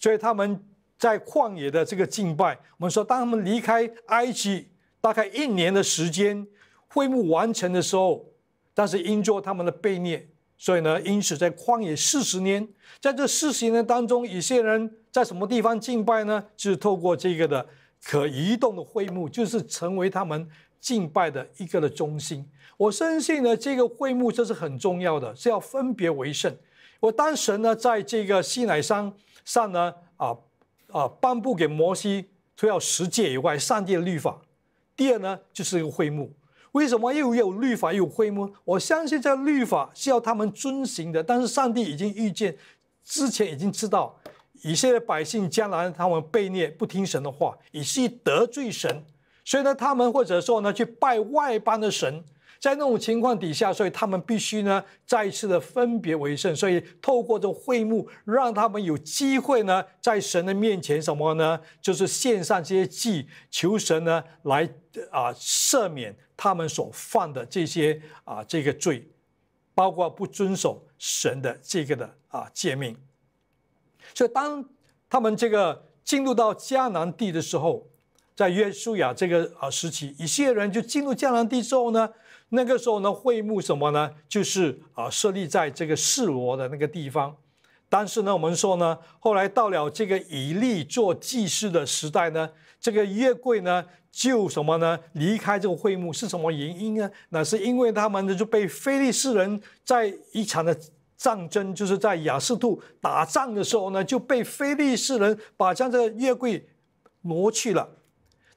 所以他们。在旷野的这个敬拜，我们说，当他们离开埃及大概一年的时间，会幕完成的时候，但是因着他们的悖逆，所以呢，因此在旷野四十年，在这四十年当中，有些人在什么地方敬拜呢？就是透过这个的可移动的会幕，就是成为他们敬拜的一个的中心。我深信呢，这个会幕这是很重要的，是要分别为圣。我当时呢，在这个西乃山上呢，啊。啊，颁布给摩西，除了十诫以外，上帝的律法。第二呢，就是一个会幕。为什么又有律法又有会幕？我相信这律法是要他们遵行的，但是上帝已经预见，之前已经知道以色列百姓将来他们悖逆，不听神的话，以致得罪神。所以呢，他们或者说呢，去拜外邦的神。在那种情况底下，所以他们必须呢再次的分别为圣，所以透过这会幕，让他们有机会呢在神的面前什么呢？就是献上这些祭，求神呢来啊赦免他们所犯的这些啊这个罪，包括不遵守神的这个的啊诫命。所以当他们这个进入到迦南地的时候，在约书亚这个啊时期，一些人就进入迦南地之后呢。那个时候呢，会幕什么呢？就是啊，设立在这个示罗的那个地方。但是呢，我们说呢，后来到了这个以利做祭司的时代呢，这个月柜呢，就什么呢？离开这个会幕是什么原因呢？那是因为他们呢，就被非利士人在一场的战争，就是在亚士兔打仗的时候呢，就被非利士人把这个的月柜挪去了。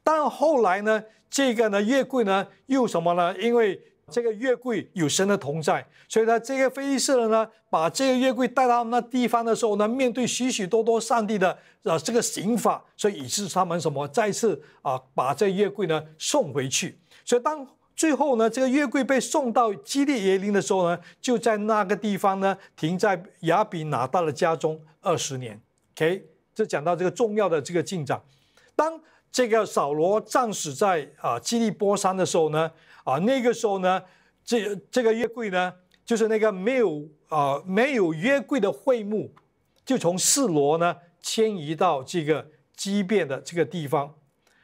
但后来呢？这个呢，月桂呢，又什么呢？因为这个月桂有神的同在，所以呢，这个非利士人呢，把这个月桂带到那地方的时候呢，面对许许多多上帝的啊这个刑罚，所以以致他们什么再次啊把这月桂呢送回去。所以当最后呢，这个月桂被送到基利耶林的时候呢，就在那个地方呢停在亚比拿大的家中二十年。OK，这讲到这个重要的这个进展，当。这个扫罗战死在啊基利波山的时候呢，啊那个时候呢，这这个约柜呢，就是那个没有啊没有约柜的会幕，就从四罗呢迁移到这个基变的这个地方。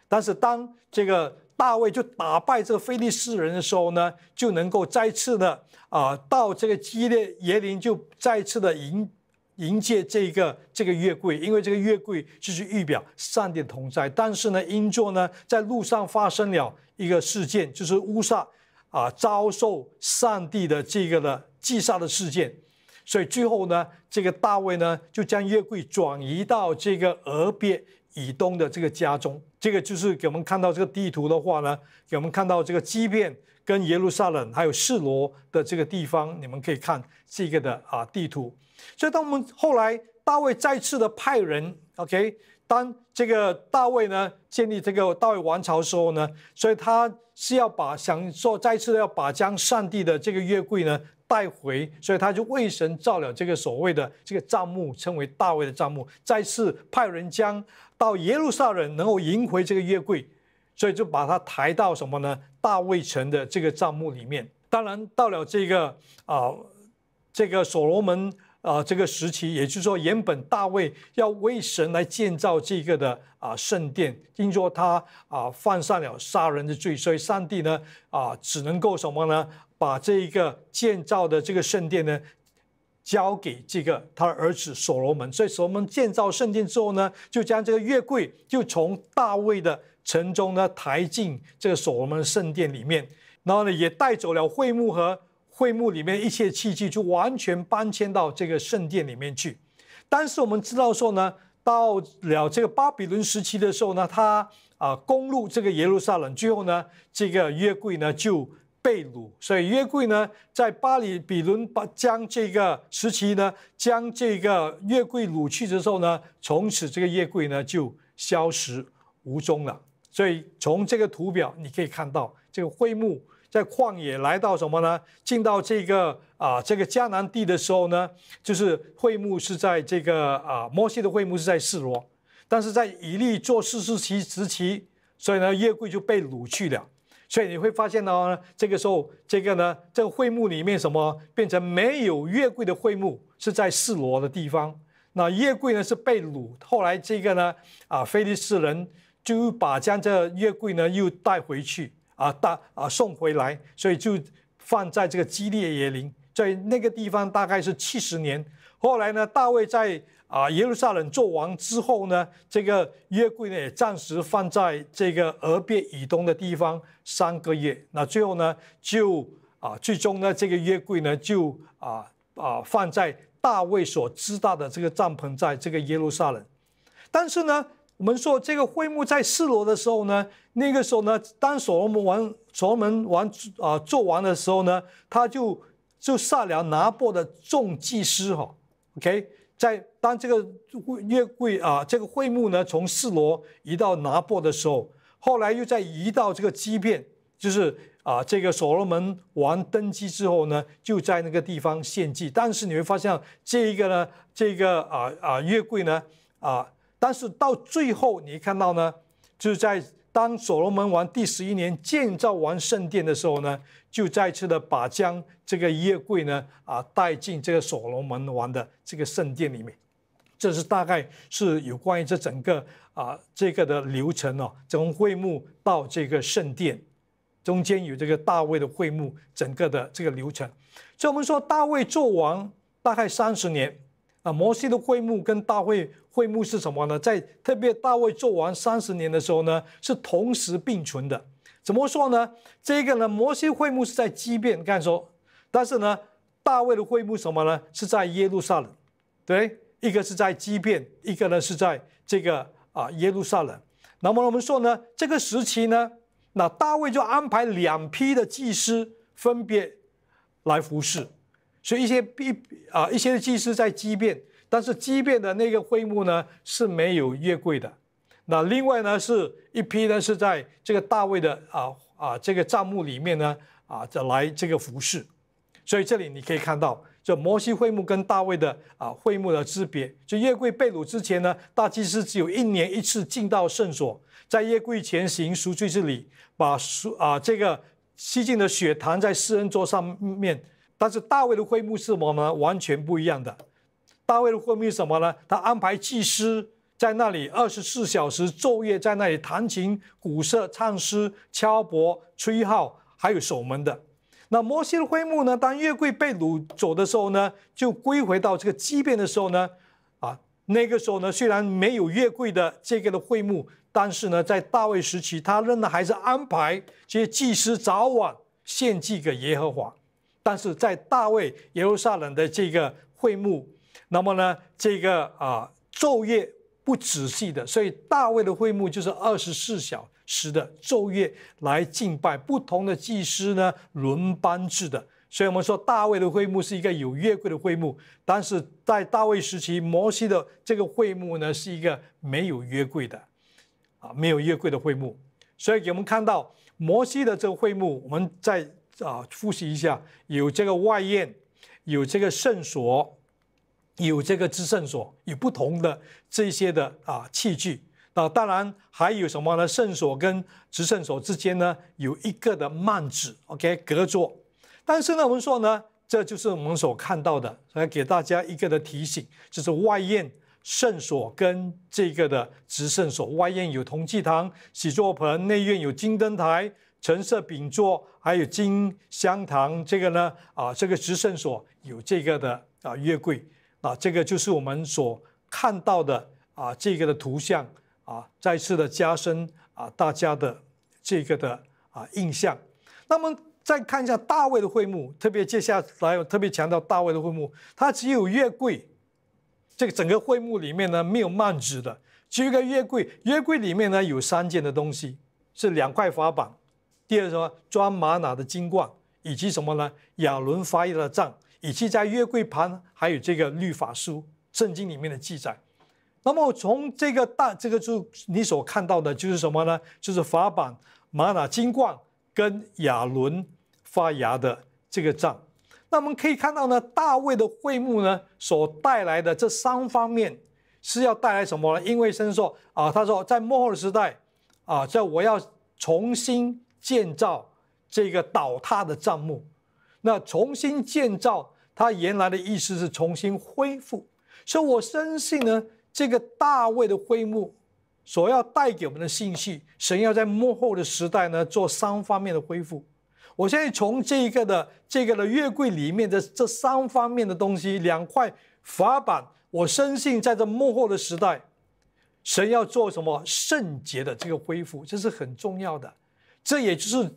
但是当这个大卫就打败这个非利士人的时候呢，就能够再次的啊到这个基列耶林就再次的迎。迎接这个这个月桂，因为这个月桂就是预表上帝同在。但是呢，因作呢在路上发生了一个事件，就是乌萨啊，遭受上帝的这个的击杀的事件，所以最后呢，这个大卫呢就将月桂转移到这个俄别以东的这个家中。这个就是给我们看到这个地图的话呢，给我们看到这个畸变。跟耶路撒冷还有示罗的这个地方，你们可以看这个的啊地图。所以，当我们后来大卫再次的派人，OK，当这个大卫呢建立这个大卫王朝的时候呢，所以他是要把想说再次要把将上帝的这个月柜呢带回，所以他就为神造了这个所谓的这个帐幕，称为大卫的帐幕，再次派人将到耶路撒冷能够迎回这个月柜。所以就把他抬到什么呢？大卫城的这个帐幕里面。当然到了这个啊，这个所罗门啊这个时期，也就是说原本大卫要为神来建造这个的啊圣殿，听说他啊犯上了杀人的罪，所以上帝呢啊只能够什么呢？把这一个建造的这个圣殿呢交给这个他的儿子所罗门。所以所罗门建造圣殿之后呢，就将这个月柜就从大卫的。城中呢抬进这个所罗门圣殿里面，然后呢也带走了会幕和会幕里面一切器具，就完全搬迁到这个圣殿里面去。但是我们知道说呢，到了这个巴比伦时期的时候呢，他啊攻入这个耶路撒冷，最后呢这个约柜呢就被掳。所以约柜呢在巴比伦把将这个时期呢将这个约柜掳去之后呢，从此这个约柜呢就消失无踪了。所以从这个图表，你可以看到这个会幕在旷野来到什么呢？进到这个啊这个迦南地的时候呢，就是会幕是在这个啊摩西的会幕是在示罗，但是在以利做四师期时期，所以呢，约柜就被掳去了。所以你会发现呢，这个时候这个呢，这个会幕里面什么变成没有月柜的会幕是在示罗的地方，那月柜呢是被掳，后来这个呢啊菲利士人。就把将这月桂呢又带回去啊，带啊送回来，所以就放在这个基列耶林，在那个地方大概是七十年。后来呢，大卫在啊耶路撒冷做完之后呢，这个月桂呢也暂时放在这个俄别以东的地方三个月。那最后呢，就啊最终呢，这个月桂呢就啊啊放在大卫所知道的这个帐篷，在这个耶路撒冷，但是呢。我们说这个会幕在四楼的时候呢，那个时候呢，当所罗门王所罗门王啊做完的时候呢，他就就杀了拿破的众祭司哈，OK，在当这个月桂啊，这个会幕呢从四楼移到拿破的时候，后来又再移到这个基变，就是啊，这个所罗门王登基之后呢，就在那个地方献祭，但是你会发现这一个呢，这个啊啊月桂呢啊。但是到最后，你看到呢，就是在当所罗门王第十一年建造完圣殿的时候呢，就再次的把将这个耶柜呢啊带进这个所罗门王的这个圣殿里面。这是大概是有关于这整个啊这个的流程哦，从会幕到这个圣殿，中间有这个大卫的会幕，整个的这个流程。所以，我们说大卫做王大概三十年。那摩西的会幕跟大卫会幕是什么呢？在特别大卫做完三十年的时候呢，是同时并存的。怎么说呢？这个呢，摩西会幕是在基刚看说，但是呢，大卫的会幕什么呢？是在耶路撒冷。对，一个是在基变，一个呢是在这个啊耶路撒冷。那么我们说呢，这个时期呢，那大卫就安排两批的祭司分别来服侍。所以一些一啊一些祭司在畸变，但是畸变的那个会幕呢是没有月柜的。那另外呢是一批呢是在这个大卫的啊啊这个帐幕里面呢啊来这个服侍。所以这里你可以看到，就摩西会幕跟大卫的啊会幕的之别。就月柜被掳之前呢，大祭司只有一年一次进到圣所，在月柜前行赎罪之礼，把赎啊这个吸进的血弹在施恩桌上面。但是大卫的会幕是什么呢？完全不一样的。大卫的会幕是什么呢？他安排祭司在那里二十四小时昼夜在那里弹琴、鼓瑟、唱诗、敲钹、吹号，还有守门的。那摩西的会幕呢？当月柜被掳走的时候呢，就归回到这个畸变的时候呢，啊，那个时候呢，虽然没有月柜的这个的会幕，但是呢，在大卫时期，他仍然还是安排这些祭司早晚献祭给耶和华。但是在大卫耶路撒冷的这个会幕，那么呢，这个啊昼夜不仔细的，所以大卫的会幕就是二十四小时的昼夜来敬拜。不同的祭司呢轮班制的，所以我们说大卫的会幕是一个有约柜的会幕。但是在大卫时期，摩西的这个会幕呢是一个没有约柜的啊，没有约柜的会幕。所以给我们看到摩西的这个会幕，我们在。啊，复习一下，有这个外院，有这个圣所，有这个执圣所，有不同的这些的啊器具。那当然还有什么呢？圣所跟执圣所之间呢，有一个的幔子，OK，隔座。但是呢，我们说呢，这就是我们所看到的，来给大家一个的提醒，就是外院圣所跟这个的执圣所，外院有铜济堂、洗作盆，内院有金灯台。橙色饼座，还有金香堂，这个呢，啊，这个执圣所有这个的啊，月柜，啊，这个就是我们所看到的啊，这个的图像，啊，再次的加深啊，大家的这个的啊印象。那么再看一下大卫的会幕，特别接下来特别强调大卫的会幕，它只有月柜，这个整个会幕里面呢没有幔子的，只有一个月柜，月柜里面呢有三件的东西，是两块法板。第二什么？装玛拿的金冠，以及什么呢？亚伦发芽的杖，以及在月桂盘，还有这个律法书、圣经里面的记载。那么从这个大，这个就你所看到的，就是什么呢？就是法版、玛拿金冠跟亚伦发芽的这个杖。那我们可以看到呢，大卫的会幕呢所带来的这三方面是要带来什么？呢？因为神说啊，他说在末后的时代啊，在我要重新。建造这个倒塌的帐幕，那重新建造，它原来的意思是重新恢复。所以我深信呢，这个大卫的灰幕所要带给我们的信息，神要在幕后的时代呢，做三方面的恢复。我现在从这一个的这个的月柜里面的这三方面的东西，两块法板，我深信在这幕后的时代，神要做什么圣洁的这个恢复，这是很重要的。这也就是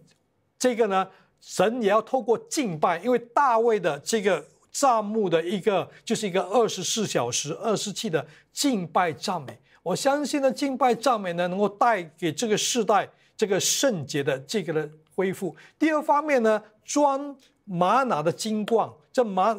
这个呢，神也要透过敬拜，因为大卫的这个账目的一个就是一个二十四小时、二十七的敬拜赞美。我相信呢，敬拜赞美呢，能够带给这个世代这个圣洁的这个的恢复。第二方面呢，装玛拿的金罐，这玛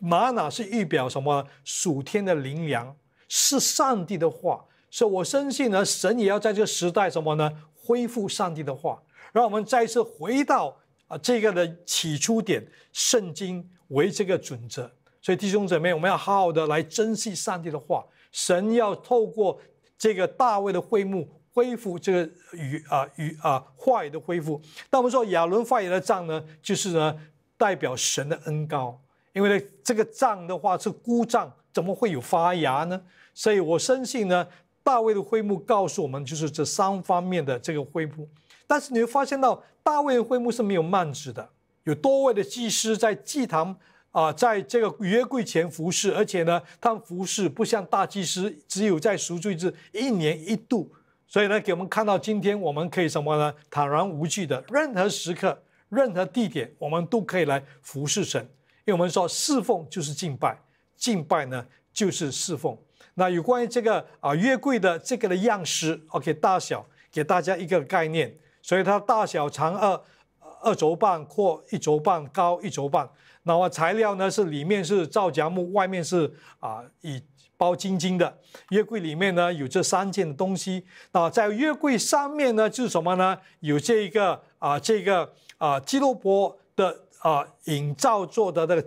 玛拿是预表什么？属天的灵粮，是上帝的话，所以我深信呢，神也要在这时代什么呢，恢复上帝的话。让我们再一次回到啊，这个的起初点，圣经为这个准则。所以弟兄姊妹，我们要好好的来珍惜上帝的话。神要透过这个大卫的会幕恢复这个语啊语啊话语的恢复。但我们说亚伦发言的杖呢，就是呢代表神的恩高，因为呢这个杖的话是孤杖，怎么会有发芽呢？所以，我深信呢，大卫的会幕告诉我们，就是这三方面的这个恢复。但是你会发现到大卫的会幕是没有幔子的，有多位的祭司在祭坛啊，在这个约柜前服侍，而且呢，他们服侍不像大祭司，只有在赎罪日一年一度。所以呢，给我们看到今天我们可以什么呢？坦然无惧的任何时刻、任何地点，我们都可以来服侍神，因为我们说侍奉就是敬拜，敬拜呢就是侍奉。那有关于这个啊约柜的这个的样式，OK 大小，给大家一个概念。所以它大小长二二轴半，阔一轴半，高一轴半。那么材料呢是里面是皂荚木，外面是啊以包金金的。月柜里面呢有这三件东西。那在月柜上面呢就是什么呢？有这一个啊，这个啊，基洛伯的啊，影造做的那个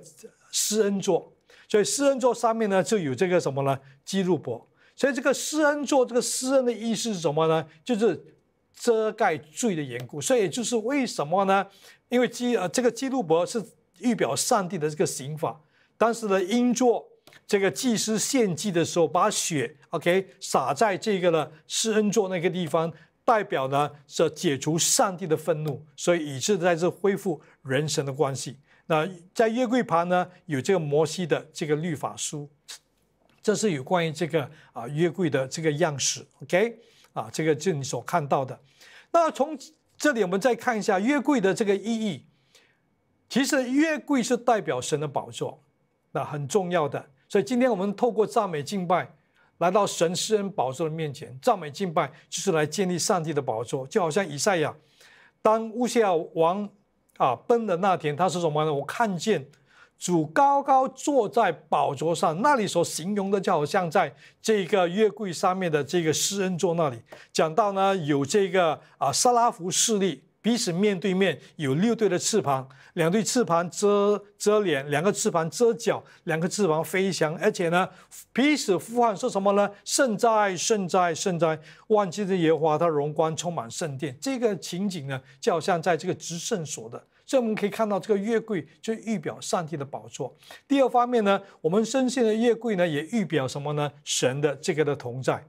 施恩座。所以施恩座上面呢就有这个什么呢？基洛伯。所以这个施恩座，这个施恩的意思是什么呢？就是。遮盖罪的缘故，所以就是为什么呢？因为基呃，这个基督博是预表上帝的这个刑法，当时呢，因座这个祭司献祭的时候，把血 OK 洒在这个呢施恩座那个地方，代表呢是解除上帝的愤怒，所以以致在这恢复人神的关系。那在约柜旁呢，有这个摩西的这个律法书，这是有关于这个啊约柜的这个样式 OK。啊，这个就你所看到的。那从这里我们再看一下约柜的这个意义。其实约柜是代表神的宝座，那很重要的。所以今天我们透过赞美敬拜，来到神施恩宝座的面前。赞美敬拜就是来建立上帝的宝座，就好像以赛亚当乌西雅王啊奔的那天，他是什么呢？我看见。主高高坐在宝座上，那里所形容的就好像在这个月桂上面的这个施恩座那里。讲到呢，有这个啊，沙拉福势力彼此面对面，有六对的翅膀，两对翅膀遮遮脸，两个翅膀遮脚，两个翅膀飞翔，而且呢，彼此呼唤说什么呢？圣哉，圣哉，圣哉！万金的野花，它荣光充满圣殿。这个情景呢，就好像在这个执圣所的。这我们可以看到，这个月桂就预表上帝的宝座。第二方面呢，我们身信的月桂呢，也预表什么呢？神的这个的同在，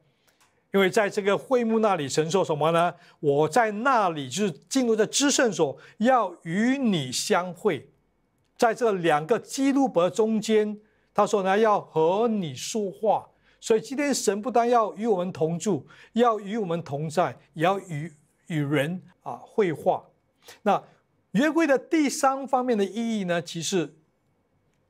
因为在这个会幕那里承受什么呢？我在那里就是进入这知圣所，要与你相会，在这两个基路伯中间，他说呢要和你说话。所以今天神不单要与我们同住，要与我们同在，也要与与人啊会话。那。约柜的第三方面的意义呢，其实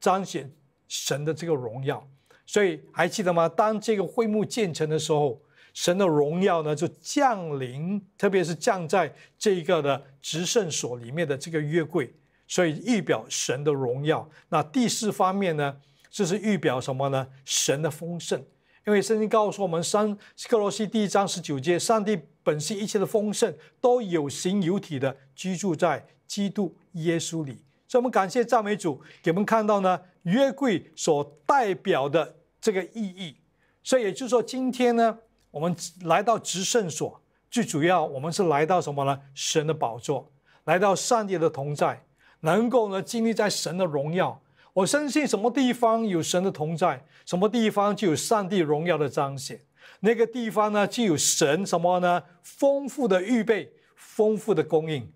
彰显神的这个荣耀。所以还记得吗？当这个会幕建成的时候，神的荣耀呢就降临，特别是降在这一个的职圣所里面的这个约柜，所以预表神的荣耀。那第四方面呢，这是预表什么呢？神的丰盛。因为圣经告诉我们，三克罗西第一章十九节，上帝本是一切的丰盛都有形有体的居住在。基督耶稣里，所以我们感谢赞美主，给我们看到呢约柜所代表的这个意义。所以也就是说，今天呢，我们来到职圣所，最主要我们是来到什么呢？神的宝座，来到上帝的同在，能够呢经历在神的荣耀。我深信什么地方有神的同在，什么地方就有上帝荣耀的彰显，那个地方呢就有神什么呢？丰富的预备，丰富的供应。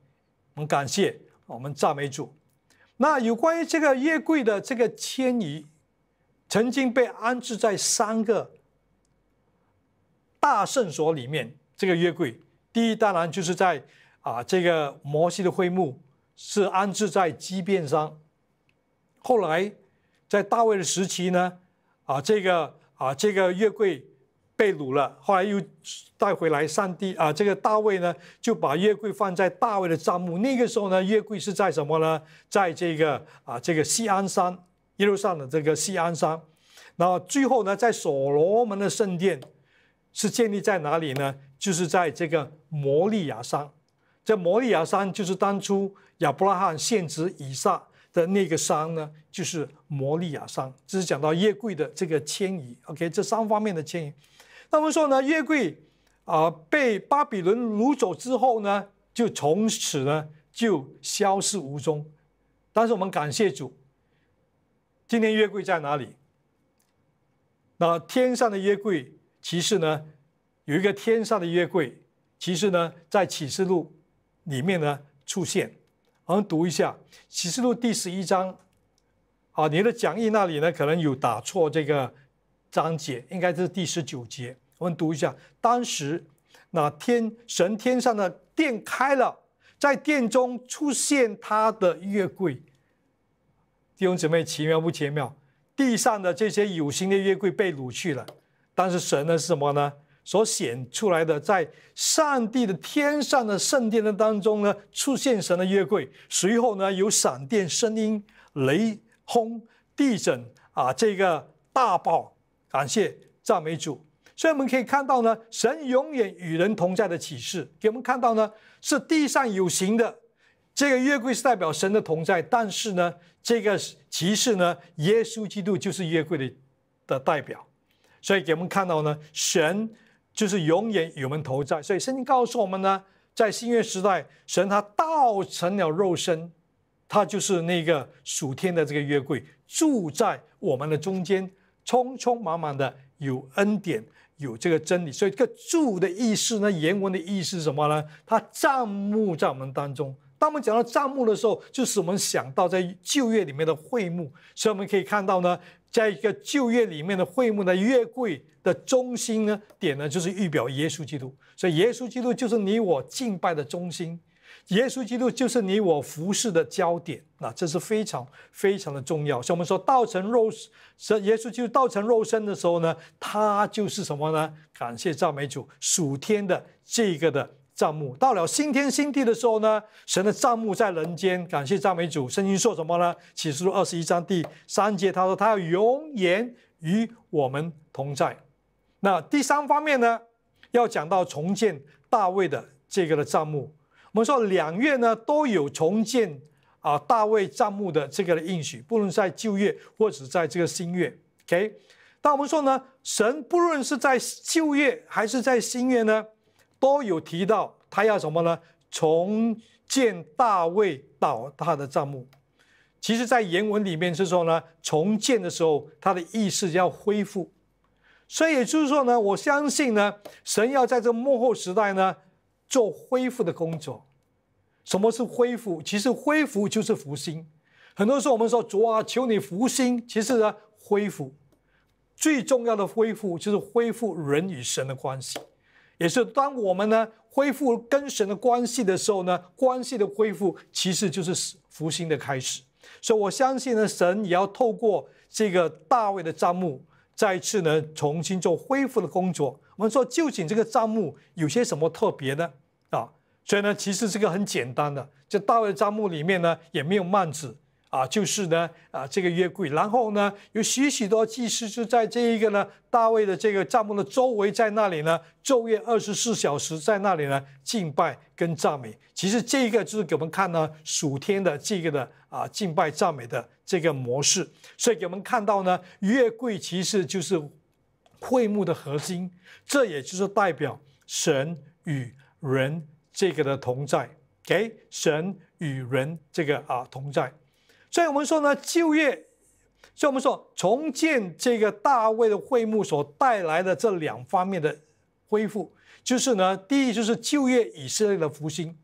我们感谢，我们赞美主。那有关于这个月柜的这个迁移，曾经被安置在三个大圣所里面。这个月柜，第一当然就是在啊，这个摩西的会幕是安置在基变上。后来，在大卫的时期呢，啊，这个啊，这个月柜。被掳了，后来又带回来。上帝啊，这个大卫呢，就把月柜放在大卫的帐幕。那个时候呢，月柜是在什么呢？在这个啊，这个锡安山一路上的这个锡安山。然后最后呢，在所罗门的圣殿是建立在哪里呢？就是在这个摩利亚山。这摩利亚山就是当初亚伯拉罕献子以撒的那个山呢，就是摩利亚山。这是讲到月柜的这个迁移。OK，这三方面的迁移。他们说呢，约柜啊被巴比伦掳走之后呢，就从此呢就消失无踪。但是我们感谢主，今天约柜在哪里？那天上的约柜其实呢有一个天上的约柜，其实呢在启示录里面呢出现。我们读一下启示录第十一章。啊，你的讲义那里呢可能有打错这个章节，应该是第十九节。我们读一下，当时那天神天上的殿开了，在殿中出现他的月柜。弟兄姊妹，奇妙不奇妙？地上的这些有形的月柜被掳去了，但是神呢是什么呢？所显出来的，在上帝的天上的圣殿的当中呢，出现神的约柜。随后呢，有闪电、声音、雷轰、地震啊，这个大爆！感谢赞美主。所以我们可以看到呢，神永远与人同在的启示，给我们看到呢，是地上有形的这个月桂是代表神的同在，但是呢，这个启示呢，耶稣基督就是月桂的的代表。所以给我们看到呢，神就是永远与我们同在。所以圣经告诉我们呢，在新约时代，神他道成了肉身，他就是那个属天的这个月桂住在我们的中间，匆匆忙忙的有恩典。有这个真理，所以这个注的意思呢，原文的意思是什么呢？它帐目在我们当中。当我们讲到帐目的时候，就是我们想到在旧约里面的会幕。所以我们可以看到呢，在一个旧约里面的会幕呢，月柜的中心呢，点呢，就是预表耶稣基督。所以耶稣基督就是你我敬拜的中心。耶稣基督就是你我服侍的焦点，那这是非常非常的重要。所以我们说道成肉身，耶稣基督道成肉身的时候呢，他就是什么呢？感谢赞美主，属天的这个的账目。到了新天新地的时候呢，神的账目在人间。感谢赞美主，圣经说什么呢？启示录二十一章第三节，他说他要永远与我们同在。那第三方面呢，要讲到重建大卫的这个的账目。我们说两月呢都有重建啊大卫帐幕的这个应许，不论在旧月或者在这个新月，OK。但我们说呢，神不论是在旧月还是在新月呢，都有提到他要什么呢？重建大卫倒塌的帐幕。其实，在原文里面是说呢，重建的时候他的意思要恢复。所以也就是说呢，我相信呢，神要在这幕后时代呢。做恢复的工作，什么是恢复？其实恢复就是复兴。很多时候我们说主啊，求你复兴，其实呢，恢复最重要的恢复就是恢复人与神的关系，也是当我们呢恢复跟神的关系的时候呢，关系的恢复其实就是复兴的开始。所以我相信呢，神也要透过这个大卫的账目，再次呢重新做恢复的工作。我们说究竟这个账目有些什么特别呢？所以呢，其实这个很简单的，这大卫帐幕里面呢，也没有幔子啊，就是呢啊这个约柜，然后呢有许许多祭司是在这一个呢大卫的这个帐幕的周围，在那里呢昼夜二十四小时在那里呢敬拜跟赞美。其实这一个就是给我们看呢属天的这个的啊敬拜赞美的这个模式。所以给我们看到呢约柜其实就是会幕的核心，这也就是代表神与人。这个的同在，给神与人这个啊同在，所以我们说呢就业，所以我们说重建这个大卫的会幕所带来的这两方面的恢复，就是呢第一就是就业以色列的复兴，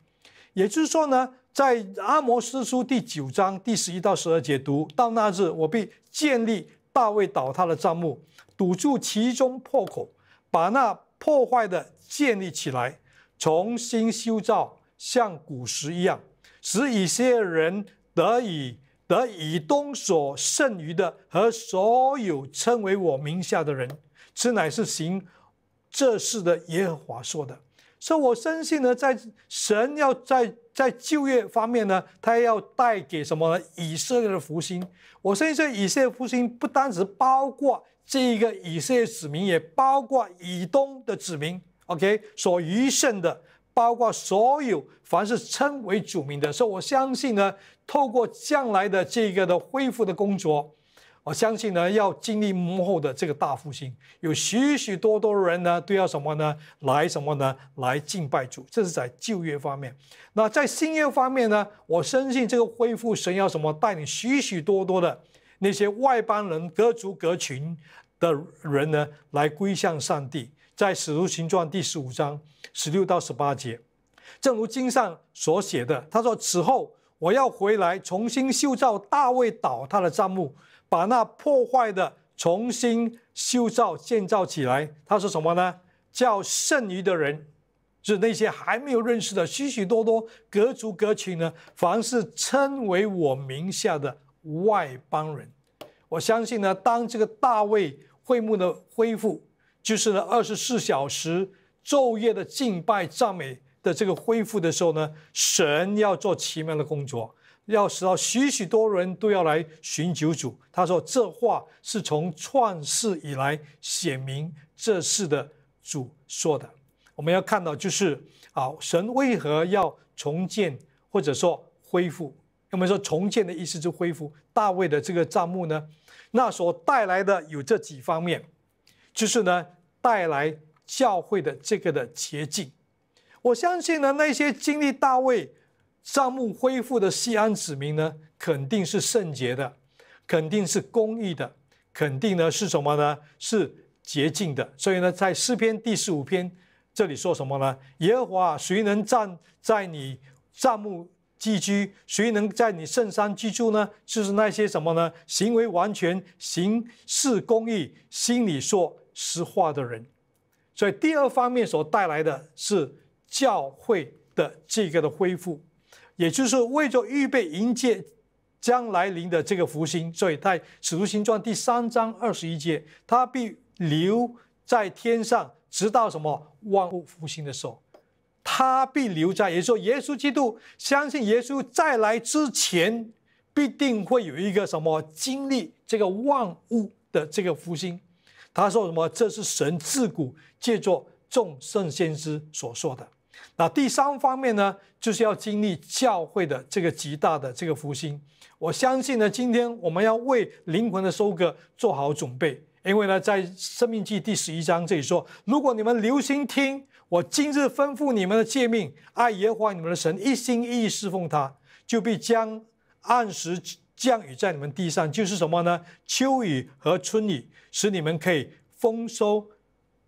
也就是说呢在阿摩斯书第九章第十一到十二节读到那日我必建立大卫倒塌的帐幕，堵住其中破口，把那破坏的建立起来。重新修造，像古时一样，使以色列人得以得以东所剩余的和所有称为我名下的人，此乃是行这事的耶和华说的。所以，我深信呢，在神要在在就业方面呢，他要带给什么呢？以色列的复兴。我深信以色列复兴不单只包括这一个以色列子民，也包括以东的子民。OK，所余剩的，包括所有凡是称为主名的，所以我相信呢，透过将来的这个的恢复的工作，我相信呢，要经历幕后的这个大复兴，有许许多多人呢都要什么呢，来什么呢，来敬拜主。这是在旧约方面。那在新约方面呢，我深信这个恢复神要什么，带领许许多多的那些外邦人、各族各群的人呢，来归向上帝。在《使徒行传》第十五章十六到十八节，正如经上所写的，他说：“此后我要回来，重新修造大卫倒塌的帐幕，把那破坏的重新修造建造起来。”他说什么呢？叫剩余的人，是那些还没有认识的许许多多各族各群呢，凡是称为我名下的外邦人。我相信呢，当这个大卫会幕的恢复。就是呢，二十四小时昼夜的敬拜、赞美的这个恢复的时候呢，神要做奇妙的工作，要使到许许多人都要来寻求主。他说这话是从创世以来显明这事的主说的。我们要看到，就是啊，神为何要重建或者说恢复？我们说重建的意思就恢复大卫的这个帐目呢？那所带来的有这几方面，就是呢。带来教会的这个的洁净，我相信呢，那些经历大卫账目恢复的西安子民呢，肯定是圣洁的，肯定是公义的，肯定呢是什么呢？是洁净的。所以呢，在诗篇第十五篇这里说什么呢？耶和华谁能站在你账目？寄居？谁能在你圣山居住呢？就是那些什么呢？行为完全，行事公义，心里说。石话的人，所以第二方面所带来的是教会的这个的恢复，也就是为着预备迎接将来临的这个福星。所以，在使徒行传第三章二十一节，他必留在天上，直到什么万物复兴的时候，他必留在。也就是说，耶稣基督相信耶稣再来之前，必定会有一个什么经历这个万物的这个复兴。他说什么？这是神自古借着众圣先知所说的。那第三方面呢，就是要经历教会的这个极大的这个福星。我相信呢，今天我们要为灵魂的收割做好准备，因为呢，在《生命记》第十一章这里说，如果你们留心听我今日吩咐你们的诫命，爱耶和华你们的神，一心一意侍奉他，就必将按时。降雨在你们地上就是什么呢？秋雨和春雨使你们可以丰收，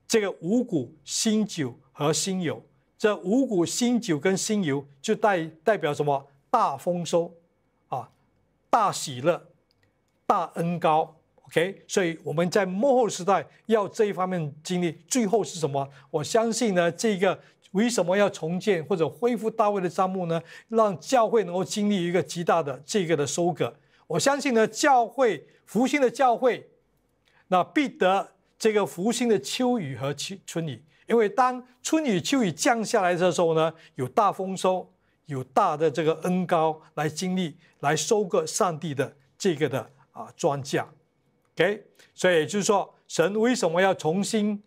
这个五谷、新酒和新油。这五谷、新酒跟新油就代代表什么？大丰收，啊，大喜乐，大恩高。OK，所以我们在幕后时代要这一方面经历，最后是什么？我相信呢，这个为什么要重建或者恢复大卫的帐幕呢？让教会能够经历一个极大的这个的收割。我相信呢，教会福星的教会，那必得这个福星的秋雨和春春雨，因为当春雨秋雨降下来的时候呢，有大丰收，有大的这个恩高来经历，来收割上帝的这个的啊庄稼。OK，所以就是说，神为什么要重新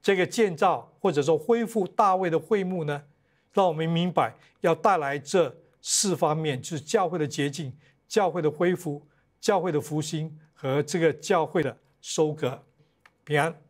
这个建造或者说恢复大卫的会幕呢？让我们明白要带来这四方面，就是教会的捷径。教会的恢复、教会的复兴和这个教会的收割，平安。